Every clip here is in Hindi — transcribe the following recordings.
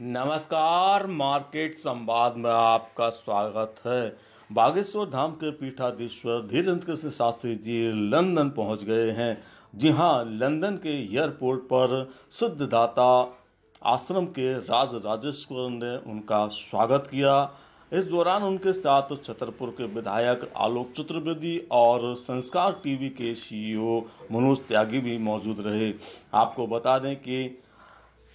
नमस्कार मार्केट संवाद में आपका स्वागत है बागेश्वर धाम के पीठाधीश्वर धीरेन्द्र कृष्ण शास्त्री जी लंदन पहुंच गए हैं जी हाँ लंदन के एयरपोर्ट पर सिद्धदाता आश्रम के राज राजेश्वर ने उनका स्वागत किया इस दौरान उनके साथ छतरपुर के विधायक आलोक चतुर्वेदी और संस्कार टीवी के सीईओ मनोज त्यागी भी मौजूद रहे आपको बता दें कि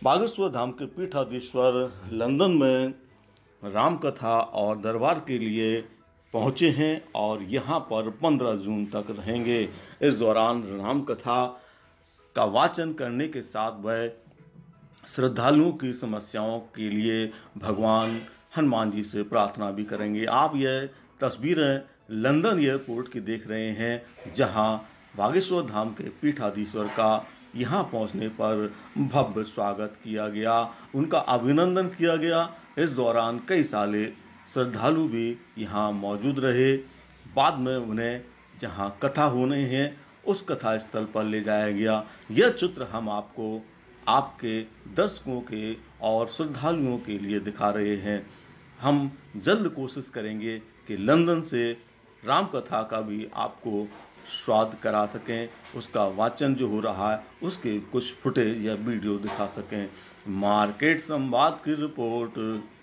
बागेश्वर धाम के पीठाधीश्वर लंदन में राम कथा और दरबार के लिए पहुँचे हैं और यहाँ पर 15 जून तक रहेंगे इस दौरान राम कथा का वाचन करने के साथ वह श्रद्धालुओं की समस्याओं के लिए भगवान हनुमान जी से प्रार्थना भी करेंगे आप यह तस्वीरें लंदन एयरपोर्ट की देख रहे हैं जहां बागेश्वर धाम के पीठाधीश्वर का यहाँ पहुँचने पर भव्य स्वागत किया गया उनका अभिनंदन किया गया इस दौरान कई सारे श्रद्धालु भी यहाँ मौजूद रहे बाद में उन्हें जहाँ कथा होने हैं उस कथा स्थल पर ले जाया गया यह चित्र हम आपको आपके दर्शकों के और श्रद्धालुओं के लिए दिखा रहे हैं हम जल्द कोशिश करेंगे कि लंदन से रामकथा का भी आपको स्वाद करा सकें उसका वाचन जो हो रहा है उसके कुछ फुटेज या वीडियो दिखा सकें मार्केट संवाद की रिपोर्ट